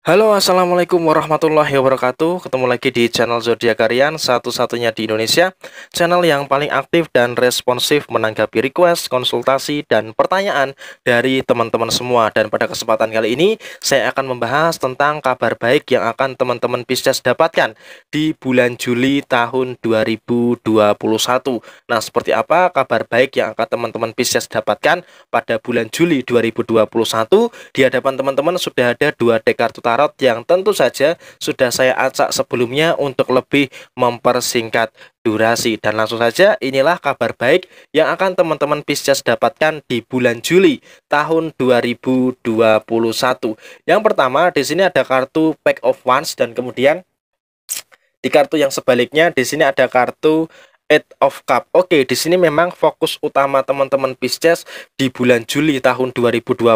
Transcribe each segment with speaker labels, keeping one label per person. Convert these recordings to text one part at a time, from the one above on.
Speaker 1: Halo assalamualaikum warahmatullahi wabarakatuh Ketemu lagi di channel Zodiac Karian Satu-satunya di Indonesia Channel yang paling aktif dan responsif Menanggapi request, konsultasi, dan pertanyaan Dari teman-teman semua Dan pada kesempatan kali ini Saya akan membahas tentang kabar baik Yang akan teman-teman Pisces dapatkan Di bulan Juli tahun 2021 Nah seperti apa kabar baik Yang akan teman-teman Pisces dapatkan Pada bulan Juli 2021 Di hadapan teman-teman sudah ada dua dekartu tarot yang tentu saja sudah saya acak sebelumnya untuk lebih mempersingkat durasi dan langsung saja inilah kabar baik yang akan teman-teman Pisces dapatkan di bulan Juli tahun 2021. Yang pertama di sini ada kartu Pack of Wands dan kemudian di kartu yang sebaliknya di sini ada kartu Eight of Cup. Oke, di sini memang fokus utama teman-teman Pisces di bulan Juli tahun 2021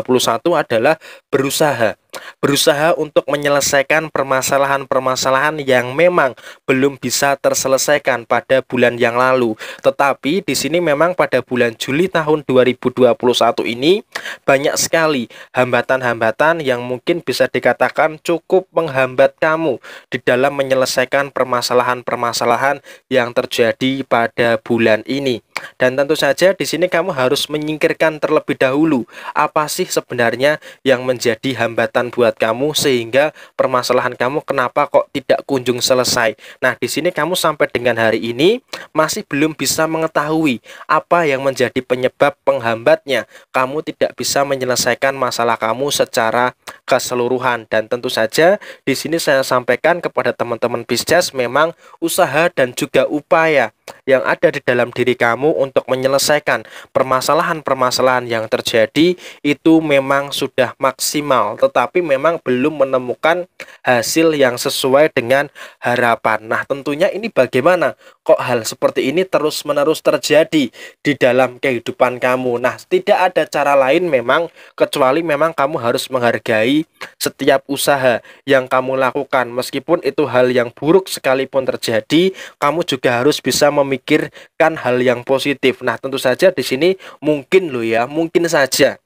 Speaker 1: adalah berusaha. Berusaha untuk menyelesaikan permasalahan-permasalahan yang memang belum bisa terselesaikan pada bulan yang lalu. Tetapi di sini memang pada bulan Juli tahun 2021 ini banyak sekali hambatan-hambatan yang mungkin bisa dikatakan cukup menghambat kamu di dalam menyelesaikan permasalahan-permasalahan yang terjadi pada bulan ini. Dan tentu saja di sini kamu harus menyingkirkan terlebih dahulu apa sih sebenarnya yang menjadi hambatan buat kamu sehingga permasalahan kamu kenapa kok tidak kunjung selesai. Nah, di sini kamu sampai dengan hari ini masih belum bisa mengetahui apa yang menjadi penyebab penghambatnya. Kamu tidak bisa menyelesaikan masalah kamu secara keseluruhan dan tentu saja di sini saya sampaikan kepada teman-teman bisnis memang usaha dan juga upaya yang ada di dalam diri kamu untuk menyelesaikan permasalahan-permasalahan yang terjadi itu memang sudah maksimal tetapi memang belum menemukan hasil yang sesuai dengan harapan. Nah, tentunya ini bagaimana kok hal seperti ini terus-menerus terjadi di dalam kehidupan kamu. Nah, tidak ada cara lain memang kecuali memang kamu harus menghargai setiap usaha yang kamu lakukan meskipun itu hal yang buruk sekalipun terjadi, kamu juga harus bisa memikirkan hal yang positif. Nah, tentu saja di sini mungkin lo ya, mungkin saja.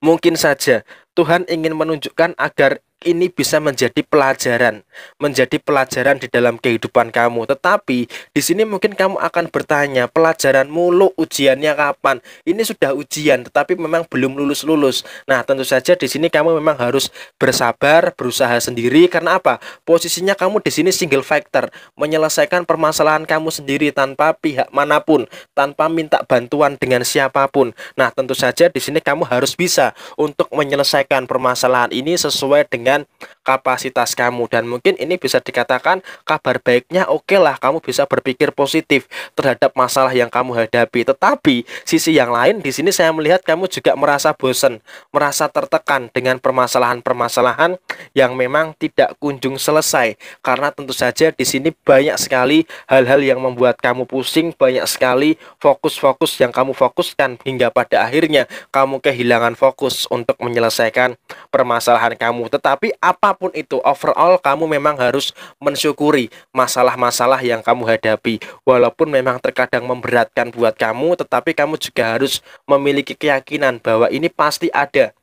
Speaker 1: Mungkin saja Tuhan ingin menunjukkan agar ini bisa menjadi pelajaran, menjadi pelajaran di dalam kehidupan kamu. Tetapi di sini mungkin kamu akan bertanya, pelajaran mulu ujiannya kapan? Ini sudah ujian, tetapi memang belum lulus-lulus. Nah, tentu saja di sini kamu memang harus bersabar, berusaha sendiri karena apa? Posisinya kamu di sini single factor, menyelesaikan permasalahan kamu sendiri tanpa pihak manapun, tanpa minta bantuan dengan siapapun. Nah, tentu saja di sini kamu harus bisa untuk menyelesaikan menyelesaikan permasalahan ini sesuai dengan kapasitas kamu dan mungkin ini bisa dikatakan kabar baiknya oke okay lah kamu bisa berpikir positif terhadap masalah yang kamu hadapi tetapi sisi yang lain di sini saya melihat kamu juga merasa bosan merasa tertekan dengan permasalahan-permasalahan yang memang tidak kunjung selesai karena tentu saja di sini banyak sekali hal-hal yang membuat kamu pusing banyak sekali fokus-fokus yang kamu fokuskan hingga pada akhirnya kamu kehilangan fokus untuk menyelesaikan menyelesaikan permasalahan kamu. Tetapi apapun itu, overall kamu memang harus mensyukuri masalah-masalah yang kamu hadapi. Walaupun memang terkadang memberatkan buat kamu, tetapi kamu juga harus memiliki keyakinan bahwa ini pasti ada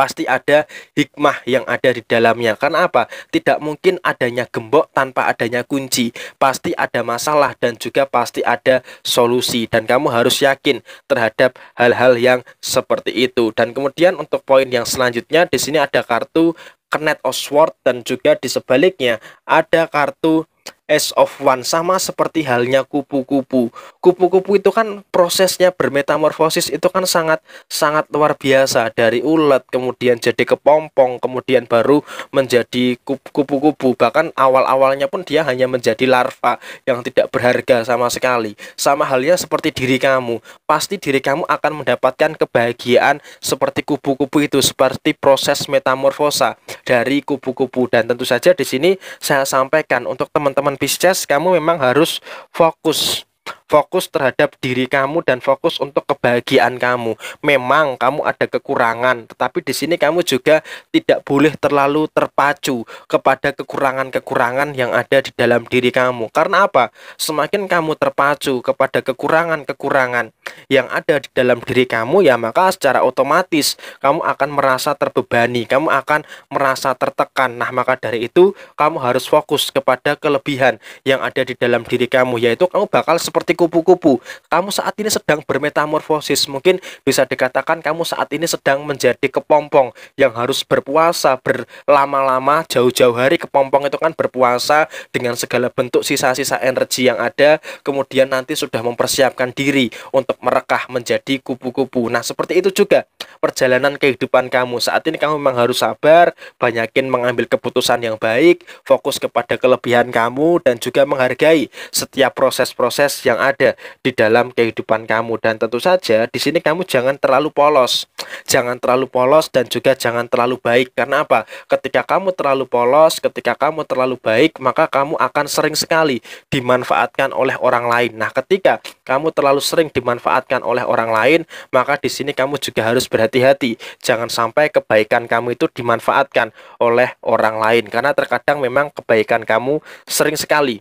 Speaker 1: pasti ada hikmah yang ada di dalamnya. Karena apa? Tidak mungkin adanya gembok tanpa adanya kunci. Pasti ada masalah dan juga pasti ada solusi dan kamu harus yakin terhadap hal-hal yang seperti itu. Dan kemudian untuk poin yang selanjutnya di sini ada kartu Knight of dan juga di sebaliknya ada kartu S of One sama seperti halnya kupu-kupu. Kupu-kupu itu kan prosesnya bermetamorfosis itu kan sangat sangat luar biasa dari ulat kemudian jadi kepompong kemudian baru menjadi kupu-kupu bahkan awal-awalnya pun dia hanya menjadi larva yang tidak berharga sama sekali. Sama halnya seperti diri kamu, pasti diri kamu akan mendapatkan kebahagiaan seperti kupu-kupu itu seperti proses metamorfosa dari kupu-kupu dan tentu saja di sini saya sampaikan untuk teman-teman Pisces kamu memang harus fokus fokus terhadap diri kamu dan fokus untuk kebahagiaan kamu. Memang kamu ada kekurangan, tetapi di sini kamu juga tidak boleh terlalu terpacu kepada kekurangan-kekurangan yang ada di dalam diri kamu. Karena apa? Semakin kamu terpacu kepada kekurangan-kekurangan yang ada di dalam diri kamu, ya maka secara otomatis kamu akan merasa terbebani, kamu akan merasa tertekan. Nah, maka dari itu kamu harus fokus kepada kelebihan yang ada di dalam diri kamu, yaitu kamu bakal seperti kupu-kupu. Kamu saat ini sedang bermetamorfosis. Mungkin bisa dikatakan kamu saat ini sedang menjadi kepompong yang harus berpuasa berlama-lama jauh-jauh hari. Kepompong itu kan berpuasa dengan segala bentuk sisa-sisa energi yang ada. Kemudian nanti sudah mempersiapkan diri untuk merekah menjadi kupu-kupu. Nah, seperti itu juga perjalanan kehidupan kamu. Saat ini kamu memang harus sabar, banyakin mengambil keputusan yang baik, fokus kepada kelebihan kamu dan juga menghargai setiap proses-proses yang ada ada di dalam kehidupan kamu dan tentu saja di sini kamu jangan terlalu polos. Jangan terlalu polos dan juga jangan terlalu baik. Karena apa? Ketika kamu terlalu polos, ketika kamu terlalu baik, maka kamu akan sering sekali dimanfaatkan oleh orang lain. Nah, ketika kamu terlalu sering dimanfaatkan oleh orang lain, maka di sini kamu juga harus berhati-hati. Jangan sampai kebaikan kamu itu dimanfaatkan oleh orang lain karena terkadang memang kebaikan kamu sering sekali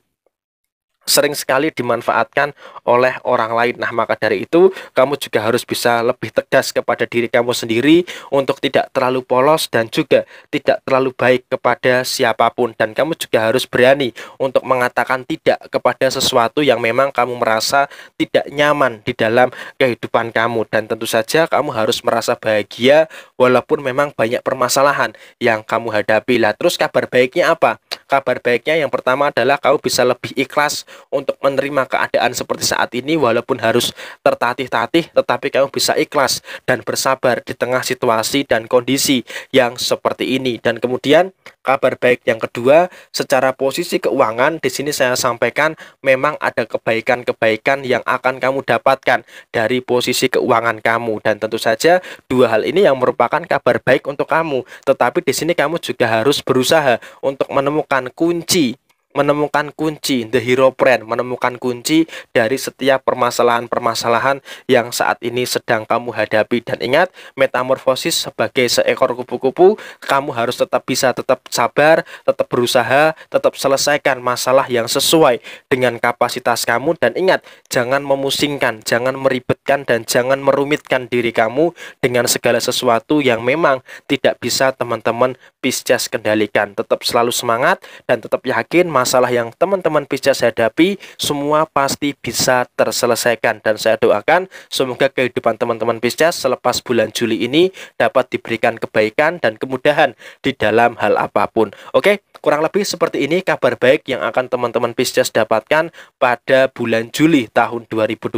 Speaker 1: sering sekali dimanfaatkan oleh orang lain. Nah, maka dari itu kamu juga harus bisa lebih tegas kepada diri kamu sendiri untuk tidak terlalu polos dan juga tidak terlalu baik kepada siapapun dan kamu juga harus berani untuk mengatakan tidak kepada sesuatu yang memang kamu merasa tidak nyaman di dalam kehidupan kamu dan tentu saja kamu harus merasa bahagia walaupun memang banyak permasalahan yang kamu hadapi. Lah terus kabar baiknya apa? Kabar baiknya yang pertama adalah kau bisa lebih ikhlas untuk menerima keadaan seperti saat ini walaupun harus tertatih-tatih tetapi kamu bisa ikhlas dan bersabar di tengah situasi dan kondisi yang seperti ini dan kemudian kabar baik yang kedua, secara posisi keuangan di sini saya sampaikan memang ada kebaikan-kebaikan yang akan kamu dapatkan dari posisi keuangan kamu dan tentu saja dua hal ini yang merupakan kabar baik untuk kamu. Tetapi di sini kamu juga harus berusaha untuk menemukan kunci menemukan kunci the hero friend menemukan kunci dari setiap permasalahan-permasalahan yang saat ini sedang kamu hadapi dan ingat metamorfosis sebagai seekor kupu-kupu kamu harus tetap bisa tetap sabar tetap berusaha tetap selesaikan masalah yang sesuai dengan kapasitas kamu dan ingat jangan memusingkan jangan meribetkan dan jangan merumitkan diri kamu dengan segala sesuatu yang memang tidak bisa teman-teman Pisces kendalikan tetap selalu semangat dan tetap yakin masalah yang teman-teman Pisces hadapi semua pasti bisa terselesaikan dan saya doakan semoga kehidupan teman-teman bisa selepas bulan Juli ini dapat diberikan kebaikan dan kemudahan di dalam hal apapun. Oke, kurang lebih seperti ini kabar baik yang akan teman-teman Pisces dapatkan pada bulan Juli tahun 2021.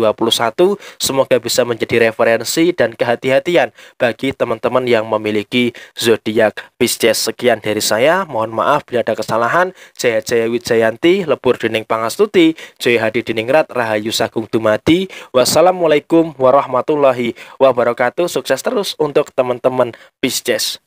Speaker 1: Semoga bisa menjadi referensi dan kehati-hatian bagi teman-teman yang memiliki zodiak Pisces. Sekian dari saya. Mohon maaf bila ada kesalahan. Jaya Jaya Wijayanti, lebur dening pangastuti, Joy Hadi Diningrat, Rahayu Sagung Dumadi. Wassalamualaikum warahmatullahi wabarakatuh. Sukses terus untuk teman-teman Pisces.